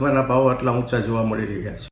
એમાંના ભાવ આટલા ઊંચા જોવા મળી રહ્યા છે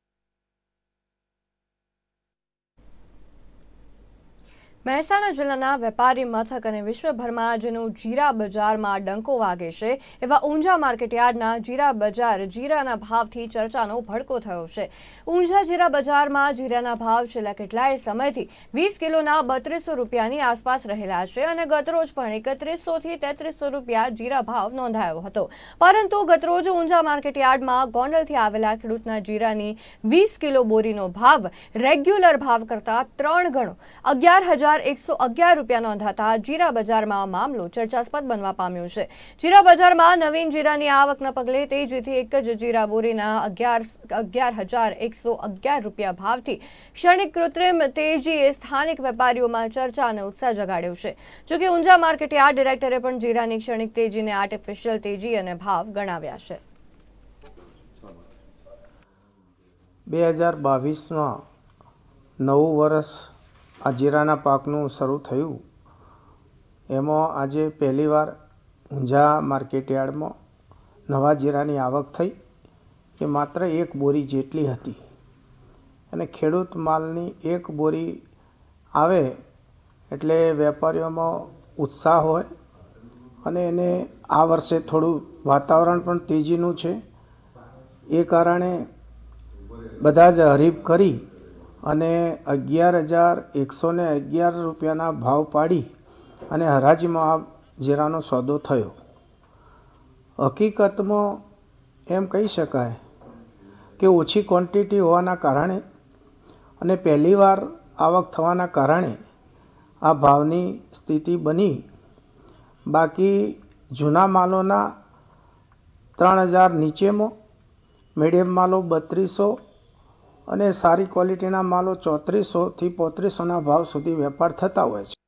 મહેસાણા જિલ્લાના વેપારી મથક અને વિશ્વભરમાં આજનું જીરા બજારમાં ડંકો વાગે છે એવા ઊંઝા માર્કેટયાર્ડના જીરા બજાર જીરાના ભાવથી ચર્ચાનો ભડકો થયો છે ઊંઝા જીરા બજારમાં જીરાના ભાવ છેલ્લા કેટલાય સમયથી વીસ કિલોના બત્રીસો રૂપિયાની આસપાસ રહેલા છે અને ગતરોજ પણ એકત્રીસોથી તેત્રીસો રૂપિયા જીરા ભાવ નોંધાયો હતો પરંતુ ગતરોજ ઊંઝા માર્કેટયાર્ડમાં ગોંડલથી આવેલા ખેડૂતના જીરાની વીસ કિલો બોરીનો ભાવ રેગ્યુલર ભાવ કરતાં ત્રણ ગણો અગિયાર હજાર હજાર એકસો અગિયાર રૂપિયા નોંધાતા જીરા બજારમાં મામલો ચર્ચાસ્પદ બનવા પામ્યો છે જીરા બજારમાં નવીન જીરાની આવકના પગલે તેજીથી એક જ જીરા બોરીના અગિયાર અગિયાર હજાર એકસો અગિયાર રૂપિયા ભાવથી ક્ષણિક કૃત્રિમ તેજીએ સ્થાનિક વેપારીઓમાં ચર્ચા અને ઉત્સાહ જગાડ્યો છે જોકે ઊંઝા માર્કેટયાર્ડ ડિરેક્ટરે પણ જીરાની ક્ષણિક તેજીને આર્ટિફિશિયલ તેજી અને ભાવ ગણાવ્યા છે બે હજાર બાવીસમાં નવું વર્ષ આ જીરાના પાકનું શરૂ થયું એમાં આજે પહેલીવાર ઊંઝા માર્કેટયાર્ડમાં નવા જીરાની આવક થઈ કે માત્ર એક બોરી જેટલી હતી અને ખેડૂત માલની એક બોરી આવે એટલે વેપારીઓમાં ઉત્સાહ હોય અને એને આ વર્ષે થોડું વાતાવરણ પણ તેજીનું છે એ કારણે બધા જ હરીફ કરી અને અગિયાર હજાર એકસો ને અગિયાર રૂપિયાના ભાવ પાડી અને હરાજીમાં આ જીરાનો સોદો થયો હકીકતમાં એમ કહી શકાય કે ઓછી ક્વોન્ટિટી હોવાના કારણે અને પહેલીવાર આવક થવાના કારણે આ ભાવની સ્થિતિ બની બાકી જૂના માલોના ત્રણ હજાર નીચેમાં મીડિયમ માલો બત્રીસો અને સારી ક્વોલિટીના માલો ચોત્રીસોથી પોત્રીસોના ભાવ સુધી વેપાર થતા હોય છે